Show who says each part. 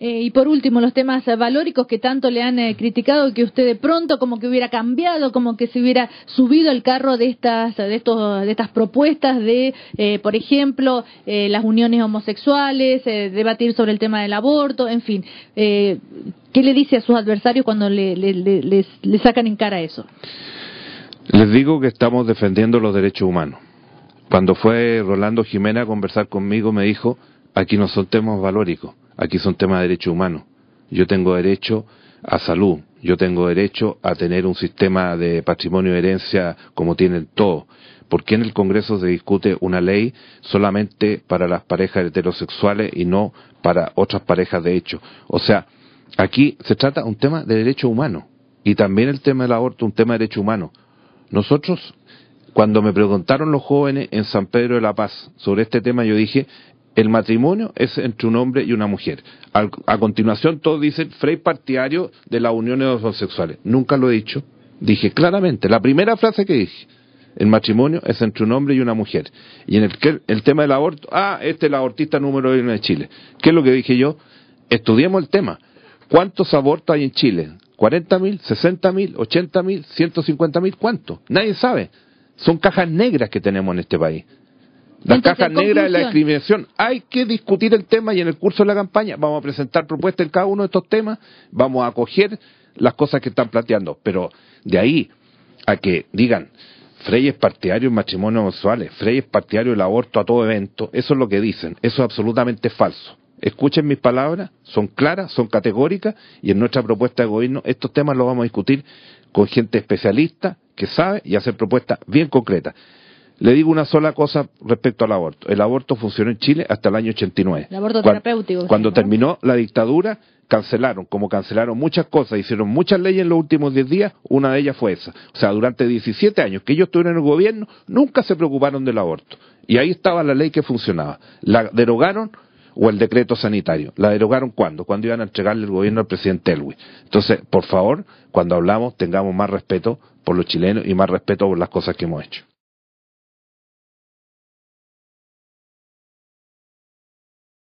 Speaker 1: Eh, y por último, los temas valóricos que tanto le han eh, criticado, que usted de pronto como que hubiera cambiado, como que se hubiera subido el carro de estas, de estos, de estas propuestas de, eh, por ejemplo, las uniones homosexuales, debatir sobre el tema del aborto, en fin. ¿Qué le dice a sus adversarios cuando le, sacan en cara eso?
Speaker 2: Les digo que estamos defendiendo los derechos humanos. Cuando fue Rolando Jiménez a conversar conmigo, me dijo, aquí no son temas valóricos Aquí son temas de derechos humanos. Yo tengo derecho a salud, yo tengo derecho a tener un sistema de patrimonio y herencia como tienen todos. ¿Por qué en el Congreso se discute una ley solamente para las parejas heterosexuales y no para otras parejas de hecho? O sea, aquí se trata un tema de derechos humanos y también el tema del aborto, un tema de derechos humanos. Nosotros, cuando me preguntaron los jóvenes en San Pedro de la Paz sobre este tema, yo dije, el matrimonio es entre un hombre y una mujer. a continuación, todos dicen, Frey partidario de las uniones homosexuales. Nunca lo he dicho. Dije claramente, la primera frase que dije, el matrimonio es entre un hombre y una mujer. Y en el, el tema del aborto, ah, este es el abortista número uno de Chile. ¿Qué es lo que dije yo? Estudiemos el tema. ¿Cuántos abortos hay en Chile? ¿40.000? ¿60.000? ¿80.000? ¿150.000? ¿Cuántos? Nadie sabe. Son cajas negras que tenemos en este país la caja negra negras de la discriminación. Hay que discutir el tema y en el curso de la campaña vamos a presentar propuestas en cada uno de estos temas, vamos a acoger las cosas que están planteando, pero de ahí a que digan, Frey es partidario del matrimonio homosexual, Frey es partidario del aborto a todo evento, eso es lo que dicen, eso es absolutamente falso. Escuchen mis palabras, son claras, son categóricas y en nuestra propuesta de gobierno estos temas los vamos a discutir con gente especialista que sabe y hacer propuestas bien concretas. Le digo una sola cosa respecto al aborto. El aborto funcionó en Chile hasta el año 89. El
Speaker 1: aborto cuando, terapéutico.
Speaker 2: Cuando terminó la dictadura, cancelaron, como cancelaron muchas cosas, hicieron muchas leyes en los últimos 10 días, una de ellas fue esa. O sea, durante 17 años que ellos estuvieron en el gobierno, nunca se preocuparon del aborto. Y ahí estaba la ley que funcionaba. La derogaron o el decreto sanitario. ¿La derogaron cuándo? Cuando iban a entregarle el gobierno al presidente Elwin. Entonces, por favor, cuando hablamos, tengamos más respeto por los chilenos y más respeto por las cosas que hemos hecho.